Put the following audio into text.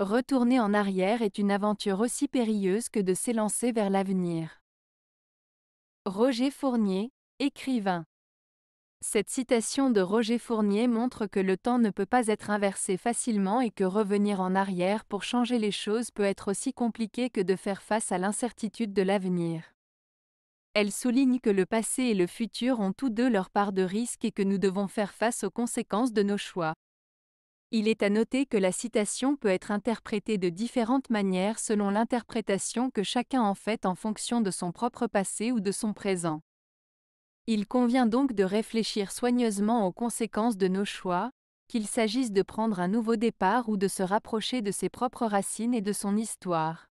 Retourner en arrière est une aventure aussi périlleuse que de s'élancer vers l'avenir. Roger Fournier, écrivain. Cette citation de Roger Fournier montre que le temps ne peut pas être inversé facilement et que revenir en arrière pour changer les choses peut être aussi compliqué que de faire face à l'incertitude de l'avenir. Elle souligne que le passé et le futur ont tous deux leur part de risque et que nous devons faire face aux conséquences de nos choix. Il est à noter que la citation peut être interprétée de différentes manières selon l'interprétation que chacun en fait en fonction de son propre passé ou de son présent. Il convient donc de réfléchir soigneusement aux conséquences de nos choix, qu'il s'agisse de prendre un nouveau départ ou de se rapprocher de ses propres racines et de son histoire.